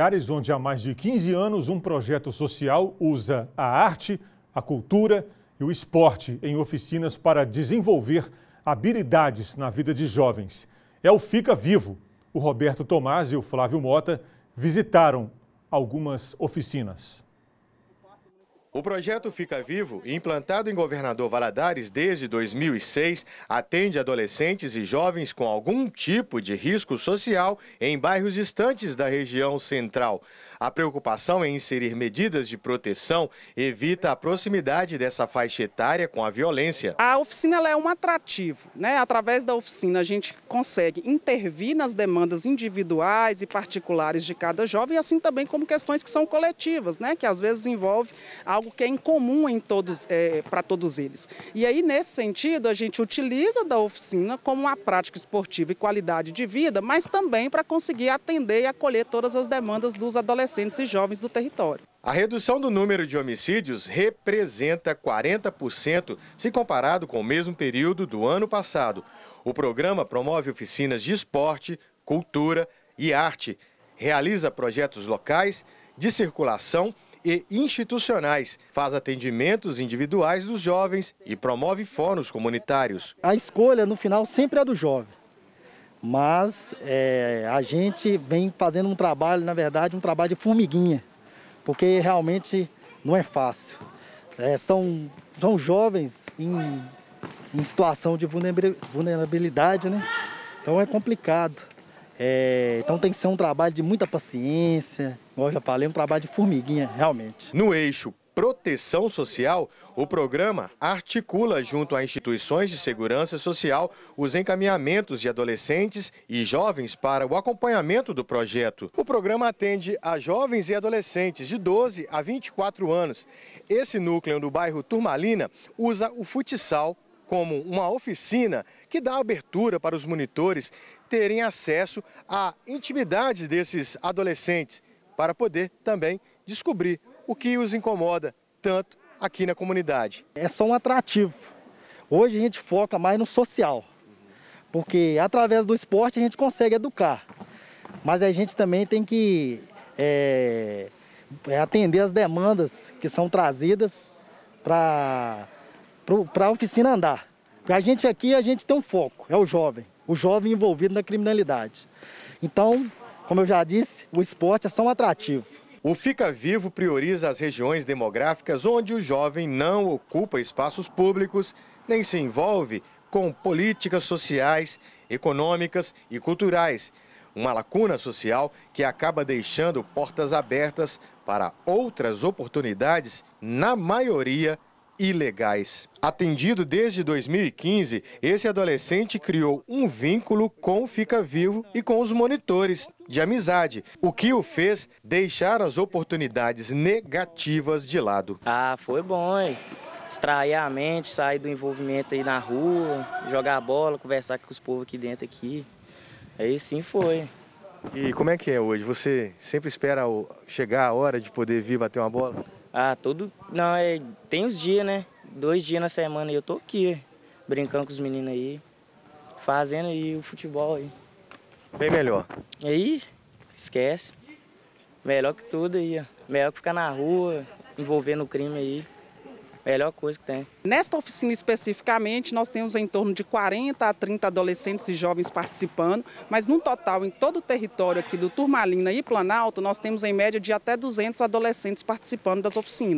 lugares onde há mais de 15 anos um projeto social usa a arte, a cultura e o esporte em oficinas para desenvolver habilidades na vida de jovens. É o Fica Vivo. O Roberto Tomás e o Flávio Mota visitaram algumas oficinas. O projeto Fica Vivo, implantado em Governador Valadares desde 2006, atende adolescentes e jovens com algum tipo de risco social em bairros distantes da região central. A preocupação em é inserir medidas de proteção evita a proximidade dessa faixa etária com a violência. A oficina é um atrativo. Né? Através da oficina, a gente consegue intervir nas demandas individuais e particulares de cada jovem, assim também como questões que são coletivas, né? que às vezes envolve a algo que é incomum em todos, é, para todos eles. E aí, nesse sentido, a gente utiliza da oficina como uma prática esportiva e qualidade de vida, mas também para conseguir atender e acolher todas as demandas dos adolescentes e jovens do território. A redução do número de homicídios representa 40% se comparado com o mesmo período do ano passado. O programa promove oficinas de esporte, cultura e arte, realiza projetos locais de circulação e institucionais, faz atendimentos individuais dos jovens e promove fóruns comunitários. A escolha, no final, sempre é do jovem. Mas é, a gente vem fazendo um trabalho, na verdade, um trabalho de formiguinha, porque realmente não é fácil. É, são, são jovens em, em situação de vulnerabilidade, né? Então é complicado. É, então tem que ser um trabalho de muita paciência, igual eu já falei, um trabalho de formiguinha, realmente. No eixo Proteção Social, o programa articula junto a instituições de segurança social os encaminhamentos de adolescentes e jovens para o acompanhamento do projeto. O programa atende a jovens e adolescentes de 12 a 24 anos. Esse núcleo do bairro Turmalina usa o futsal como uma oficina que dá abertura para os monitores terem acesso à intimidade desses adolescentes, para poder também descobrir o que os incomoda tanto aqui na comunidade. É só um atrativo. Hoje a gente foca mais no social, porque através do esporte a gente consegue educar, mas a gente também tem que é, é atender as demandas que são trazidas para para a oficina andar. A gente aqui, a gente tem um foco, é o jovem, o jovem envolvido na criminalidade. Então, como eu já disse, o esporte é só um atrativo. O Fica Vivo prioriza as regiões demográficas onde o jovem não ocupa espaços públicos, nem se envolve com políticas sociais, econômicas e culturais. Uma lacuna social que acaba deixando portas abertas para outras oportunidades, na maioria, ilegais. Atendido desde 2015, esse adolescente criou um vínculo com o Fica Vivo e com os monitores de amizade, o que o fez deixar as oportunidades negativas de lado. Ah, foi bom, hein? Extrair a mente, sair do envolvimento aí na rua, jogar bola, conversar com os povos aqui dentro aqui. Aí sim foi. E como é que é hoje? Você sempre espera chegar a hora de poder vir bater uma bola? Ah, todo. Não, é... tem os dias, né? Dois dias na semana e eu tô aqui, brincando com os meninos aí, fazendo aí o futebol aí. Bem melhor. E aí, esquece. Melhor que tudo aí, ó. Melhor que ficar na rua, envolvendo o crime aí. Melhor coisa que tem. Nesta oficina especificamente, nós temos em torno de 40 a 30 adolescentes e jovens participando, mas no total, em todo o território aqui do Turmalina e Planalto, nós temos em média de até 200 adolescentes participando das oficinas.